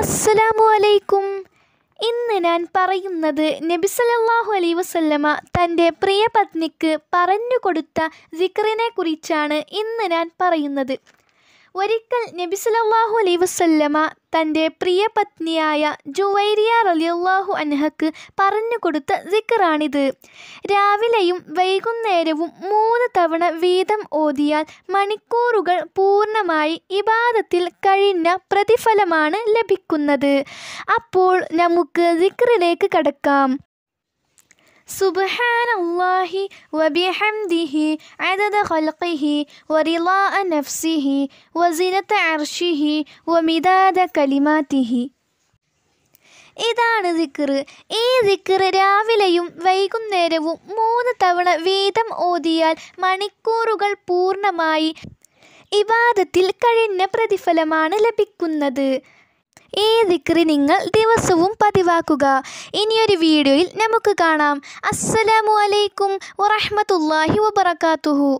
അസ്സലാമു അലൈക്കും ഇന്ന് ഞാൻ പറയുന്നത് നബി സല്ലല്ലാഹു അലൈഹി വസല്ലമ തൻ്റെ പ്രിയ പത്നിക്ക് പറഞ്ഞു കൊടുത്ത ദിക്റിനെ കുറിച്ചാണ് ഇന്ന് ഞാൻ പറയുന്നത് ഒരിക്കൽ നബി സലാഹു അലൈ വസല്ലമ തൻ്റെ പ്രിയ പത്നിയായ ജുവൈരിയ റലിയല്ലാഹു അൻഹക്ക് പറഞ്ഞു കൊടുത്ത ദിക്കറാണിത് രാവിലെയും വൈകുന്നേരവും മൂന്ന് തവണ വീതം ഓതിയാൽ മണിക്കൂറുകൾ പൂർണ്ണമായി ഇബാദത്തിൽ കഴിഞ്ഞ പ്രതിഫലമാണ് ലഭിക്കുന്നത് അപ്പോൾ നമുക്ക് ദിക്കറിലേക്ക് കടക്കാം سبحان الله وبحمده عدد خلقه ورضاء نفسه وزنة عرشه ومداد ഇതാണ് ദിക്കറ് ഈ ദിക്കറ് രാവിലെയും വൈകുന്നേരവും മൂന്ന് തവണ വീതം ഓതിയാൽ മണിക്കൂറുകൾ പൂർണ്ണമായി ഇബാദത്തിൽ കഴിഞ്ഞ പ്രതിഫലമാണ് ലഭിക്കുന്നത് ഈ ദിക്രി നിങ്ങൾ ദിവസവും പതിവാക്കുക ഇനിയൊരു വീഡിയോയിൽ നമുക്ക് കാണാം അസ്സലാമു അലൈക്കും വറഹമത്തല്ലാഹി വാത്തുഹു